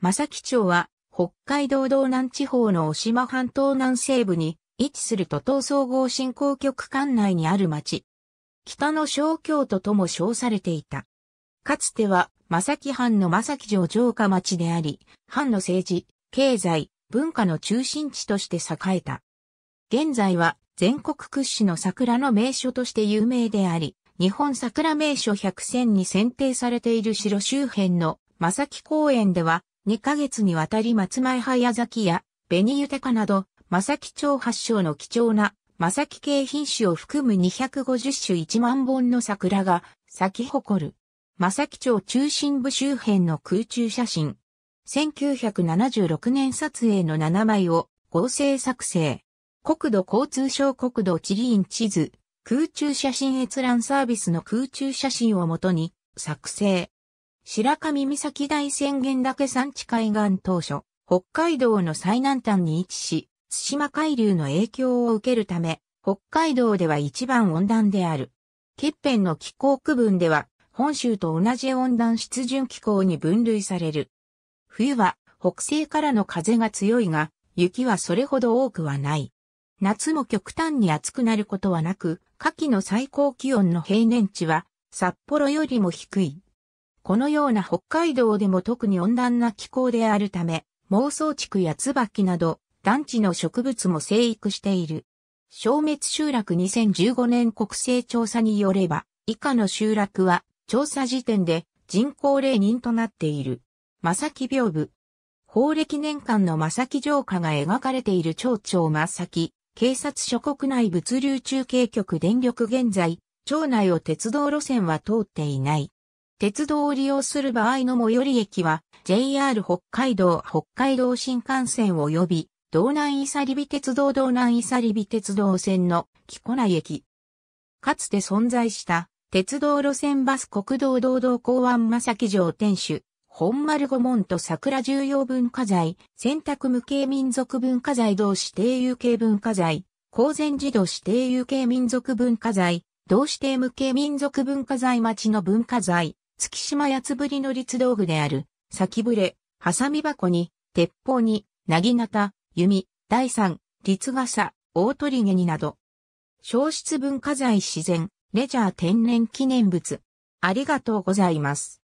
正木町は、北海道道南地方の渡島半島南西部に位置する都東総合振興局管内にある町。北の小京都とも称されていた。かつては、正木藩の正木城城下町であり、藩の政治、経済、文化の中心地として栄えた。現在は全国屈指の桜の名所として有名であり、日本桜名所100選に選定されている城周辺の正木公園では2ヶ月にわたり松前早咲きや、紅豊かなど、正木町発祥の貴重な、正木系品種を含む250種1万本の桜が咲き誇る。正木町中心部周辺の空中写真。1976年撮影の7枚を合成作成。国土交通省国土地理院地図、空中写真閲覧サービスの空中写真をもとに作成。白神岬大宣言岳山地海岸当初、北海道の最南端に位置し、津島海流の影響を受けるため、北海道では一番温暖である。欠片の気候区分では、本州と同じ温暖湿潤気候に分類される。冬は北西からの風が強いが、雪はそれほど多くはない。夏も極端に暑くなることはなく、夏季の最高気温の平年値は札幌よりも低い。このような北海道でも特に温暖な気候であるため、妄想地区や椿など、団地の植物も生育している。消滅集落2015年国勢調査によれば、以下の集落は、調査時点で人口0人となっている。正木屏風。法暦年間の正木城下が描かれている町長正先警察諸国内物流中継局電力現在、町内を鉄道路線は通っていない。鉄道を利用する場合の最寄り駅は、JR 北海道北海道新幹線及び、道南イサリビ鉄道道南イサリビ鉄道線の木古内駅。かつて存在した鉄道路線バス国道道道港湾正木城天守、本丸御門と桜重要文化財、選択無形民族文化財同指定有形文化財、公然児童指定有形民族文化財、同指定無形民族文化財町の文化財、月島八つぶりの立道具である、先ぶれ、ハサミ箱に、鉄砲に、なぎなた、弓、第三、立傘、大鳥毛になど。消失文化財自然、レジャー天然記念物。ありがとうございます。